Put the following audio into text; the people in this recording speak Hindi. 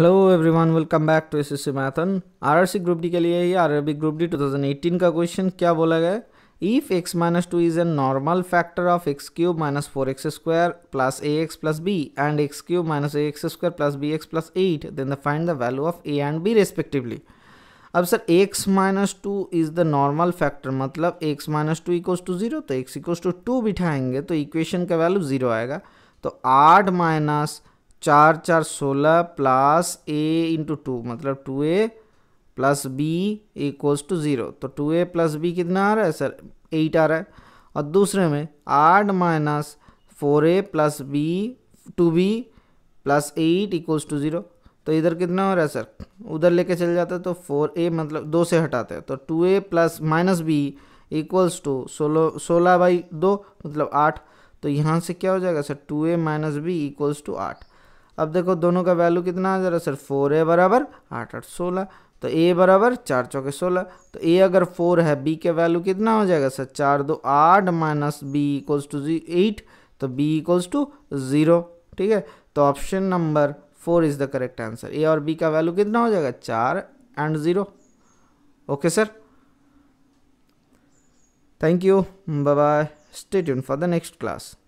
hello everyone welcome back to S S C मैथन सी ग्रुप डी के लिए ये आरआरबी ग्रुप डी 2018 का क्वेश्चन क्या बोला गया if x minus two is a normal factor of x cube minus four x square plus a x plus b and x cube minus a x square plus b x plus eight then the find the value of a and b respectively अब sir x minus two is the normal factor मतलब x minus two equals to zero तो एक्स इक्वल्स टू टू बिठाएंगे तो इक्वेशन का वैल्यू जीरो आएगा तो आठ माइनस चार चार सोलह प्लस ए इंटू टू मतलब two a plus b equals to zero तो टू ए प्लस बी कितना आ रहा है सर एट आ रहा है और दूसरे में आठ minus four a plus b two b plus eight equals to zero तो इधर कितना हो रहा है सर उधर लेके चले जाते तो फोर ए मतलब दो से हटाते हैं तो two a plus minus b equals to सोलह सोलह बाई दो मतलब आठ तो यहाँ से क्या हो जाएगा sir two a minus b equals to आठ अब देखो दोनों का वैल्यू कितना आ जा रहा है सर फोर ए बराबर आठ आठ सोलह तो ए बराबर चार चौके सोलह तो ए अगर फोर है बी के वैल्यू कितना हो जाएगा सर चार दो आठ माइनस बी इक्वल्स टू जी एट तो बी इक्वल्स टू ज़ीरो ठीक है तो option number four is the correct answer a और बी का वैल्यू कितना हो जाएगा चार and zero okay sir thank you bye stay tune for the next class